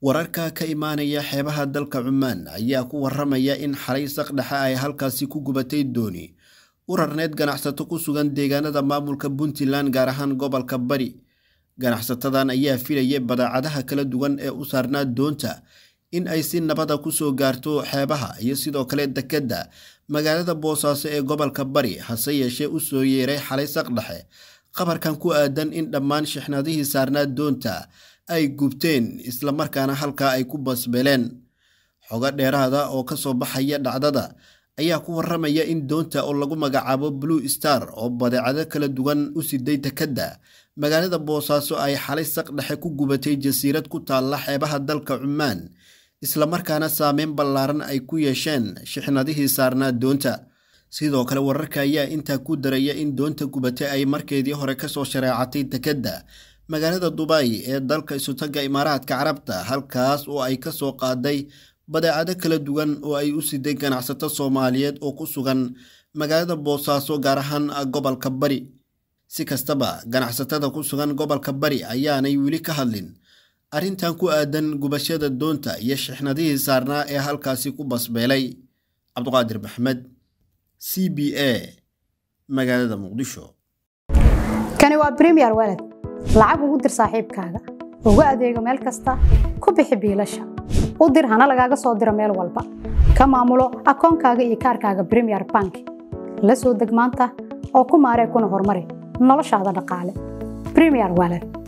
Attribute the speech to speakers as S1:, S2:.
S1: wararka ka imaanaya xeebaha dalka cumaan ayaa ku waramaya in xalay dhexe ay halkaasi ku gubatay dooni urarneed ganacsato ku sugan deegaanada maamulka puntland gaar ahaan gobolka bari ganacsatadan ayaa filaya badaacadaha kala duwan ee u saarnaa doonta in ay si nabada ah ku soo gaarto xeebaha iyo sidoo kale dekedda magaalada boosaaso ee gobolka bari hase yeeshee u soo yeeray xalay dhexe khabarkan ku aadan in dhammaan shixnadihii saarnaa doonta ay gubteen isla markaana halkaa ay ku basbeleen xogo dheeraada oo ka soo baxaya dhacdada ayaa ku warramaya in doonta oo lagu magacaabo blue star oo badeecado kala duwan u siday dekedda magaalada boosaaso ay xalay saq dhexe ku gubatay jasiirad ku taalla xeebaha dalka cumaan isla markaana saameyn ballaaran ay ku yeesheen shixnadihii saarnaa doonta sidoo kale wararka ayaa intaa ku daraya in doonta gubata ay markeedii hore kasoo shareecatay dekedda magaalada dubai ee dalka isutaga imaaraadka carabta halkaas oo ay kasoo qaaday badeecado kala duwan oo ay u siday ganacsato soomaaliyeed oo ku sugan magaalada boosaaso gaar ahaan gobolka bari si kastaba ganacsatada ku sugan gobolka bari ayaanay weli ka hadlin arrintan ku aadan gubashada doonta iyo shixnadihii saarnaa ee halkaasi ku basbeelay cabduqaadir maxamed c b a magaalada muqdisho
S2: kani waa bremiyer waled lacag ugu dir saaxiibkaaga ugu adeego meel kasta ku bixi biilasha u dir hana lagaaga soo diro meel walba ka maamulo akoonkaaga iyo kaarkaaga bremiyer bank la soo deg maanta oo ku maaree kuna horumari noloshaada dhaqaale bremiyer waled